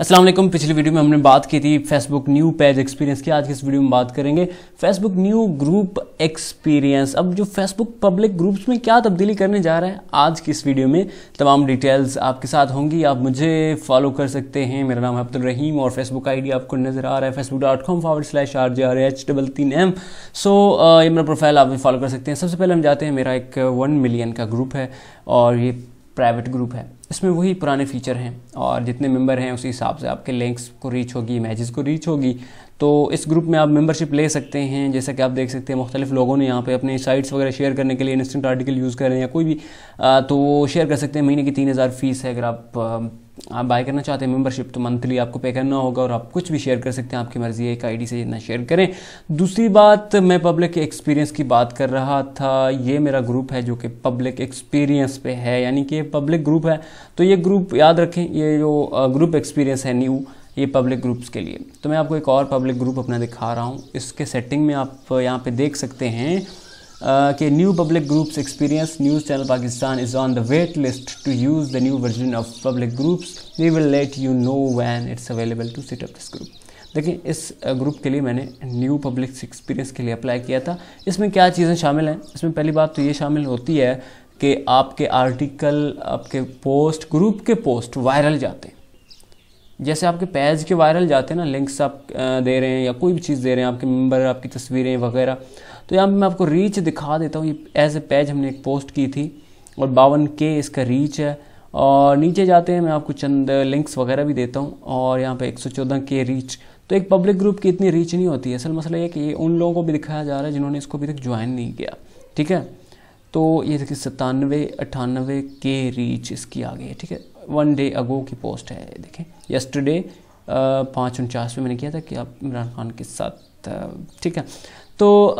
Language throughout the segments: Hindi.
असलम पिछली वीडियो में हमने बात की थी फेसबुक न्यू पेज एक्सपीरियंस की आज की इस वीडियो में बात करेंगे फेसबुक न्यू ग्रुप एक्सपीरियंस अब जो फेसबुक पब्लिक ग्रुप्स में क्या तब्दीली करने जा रहा है आज की इस वीडियो में तमाम डिटेल्स आपके साथ होंगी आप मुझे फॉलो कर सकते हैं मेरा नाम है अब्दुल रहीम और फेसबुक आई आपको नज़र आ रहा है Facebook dot com forward slash R J R H double तीन एम सो ये मेरा प्रोफाइल आप फॉलो कर सकते हैं सबसे पहले हम जाते हैं मेरा एक वन मिलियन का ग्रुप है और ये प्राइवेट ग्रुप है इसमें वही पुराने फीचर हैं और जितने मेंबर हैं उसी हिसाब से आपके लिंक्स को रीच होगी मैचेस को रीच होगी तो इस ग्रुप में आप मेंबरशिप ले सकते हैं जैसा कि आप देख सकते हैं मुख्तलिफ लोगों ने यहाँ पे अपने साइट्स वगैरह शेयर करने के लिए इंस्टेंट आर्टिकल यूज़ करें या कोई भी आ, तो शेयर कर सकते हैं महीने की तीन हज़ार फीस है अगर आप आप बाय करना चाहते हैं मेंबरशिप तो मंथली आपको पे करना होगा और आप कुछ भी शेयर कर सकते हैं आपकी मर्जी है एक आईडी से जितना शेयर करें दूसरी बात मैं पब्लिक एक्सपीरियंस की बात कर रहा था ये मेरा ग्रुप है जो कि पब्लिक एक्सपीरियंस पे है यानी कि पब्लिक ग्रुप है तो ये ग्रुप याद रखें ये जो ग्रुप एक्सपीरियंस है न्यू ये पब्लिक ग्रुप्स के लिए तो मैं आपको एक और पब्लिक ग्रुप अपना दिखा रहा हूँ इसके सेटिंग में आप यहाँ पर देख सकते हैं कि new public groups experience news channel Pakistan is on the wait list to use the new version of public groups we will let you know when it's available to up this group देखिए इस ग्रुप के लिए मैंने न्यू पब्लिक एक्सपीरियंस के लिए अप्लाई किया था इसमें क्या चीज़ें शामिल हैं इसमें पहली बात तो ये शामिल होती है कि आपके आर्टिकल आपके पोस्ट ग्रुप के पोस्ट वायरल जाते हैं जैसे आपके पेज के वायरल जाते हैं ना लिंक्स आप दे रहे हैं या कोई भी चीज़ दे रहे हैं आपके मेंबर आपकी तस्वीरें वगैरह तो यहाँ मैं आपको रीच दिखा देता हूँ ये एज ए पेज हमने एक पोस्ट की थी और बावन के इसका रीच है और नीचे जाते हैं मैं आपको चंद लिंक्स वगैरह भी देता हूँ और यहाँ पे एक के रीच तो एक पब्लिक ग्रुप की इतनी रीच नहीं होती है असल मसला ये कि उन लोगों को भी दिखाया जा रहा है जिन्होंने इसको अभी तक ज्वाइन नहीं किया ठीक है तो ये देखिए सतानवे अठानवे के रीच इसकी आ गई है ठीक है वन डे अगो की पोस्ट है देखें यस्टरडे पाँच उनचास में मैंने किया था कि आप इमरान खान के साथ ठीक है तो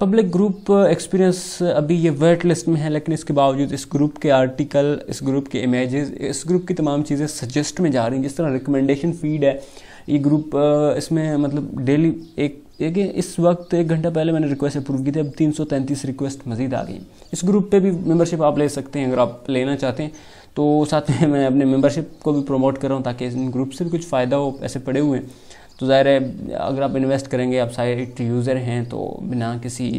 पब्लिक ग्रुप एक्सपीरियंस अभी ये वर्ड लिस्ट में है लेकिन इसके बावजूद इस ग्रुप के आर्टिकल इस ग्रुप के इमेजेस इस ग्रुप की तमाम चीज़ें सजेस्ट में जा रही हैं जिस तरह रिकमेंडेशन फीड है ये ग्रुप इसमें मतलब डेली एक देखिए इस वक्त एक घंटा पहले मैंने रिक्वेस्ट अप्रूव की थी अब तीन सौ तैंतीस रिक्वेस्ट मजीद आ गई इस ग्रुप पे भी मेंबरशिप आप ले सकते हैं अगर आप लेना चाहते हैं तो साथ में मैं अपने मेंबरशिप को भी प्रमोट कर रहा हूँ ताकि इन ग्रुप से भी कुछ फ़ायदा हो ऐसे पड़े हुए हैं तो ज़ाहिर है अगर आप इन्वेस्ट करेंगे आप साइट यूज़र हैं तो बिना किसी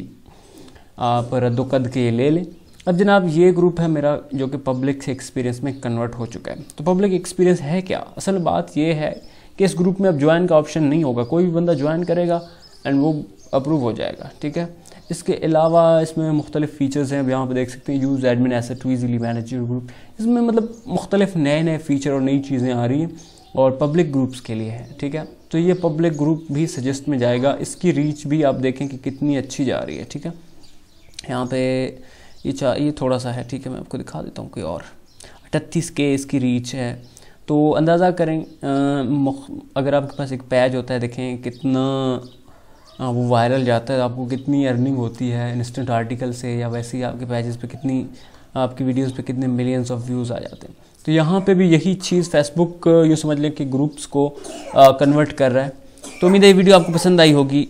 आप रद्दोकद के ले लें अब जनाब ये ग्रुप है मेरा जो कि पब्लिक से एक्सपीरियंस में कन्वर्ट हो चुका है तो पब्लिक एक्सपीरियंस है क्या असल बात ये है कि इस ग्रुप में अब ज्वाइन का ऑप्शन नहीं होगा कोई भी बंदा ज्वाइन करेगा एंड वो अप्रूव हो जाएगा ठीक है इसके अलावा इसमें मुख्तलिफ फ़ीचर्स हैं अब यहाँ पर देख सकते हैं use admin assist to easily manage your group इसमें मतलब मुख्तलिफ नए नए फ़ीचर और नई चीज़ें आ रही हैं और पब्लिक ग्रुप्स के लिए है ठीक है तो ये पब्लिक ग्रुप भी सजेस्ट में जाएगा इसकी रीच भी आप देखें कि कितनी अच्छी जा रही है ठीक है यहाँ पे ये चा ये थोड़ा सा है ठीक है मैं आपको दिखा देता हूँ कोई और अठतीस के इसकी रीच है तो अंदाज़ा करें आ, अगर आपके पास एक पैज होता है देखें कितना हाँ, वो वायरल जाता है आपको कितनी अर्निंग होती है इंस्टेंट आर्टिकल से या वैसे ही आपके पेजेस पे कितनी आपकी वीडियोस पे कितने मिलियंस ऑफ व्यूज़ आ जाते हैं तो यहाँ पे भी यही चीज़ फेसबुक यूँ समझ लें कि ग्रुप्स को कन्वर्ट कर रहा है तो उम्मीद है ये वीडियो आपको पसंद आई होगी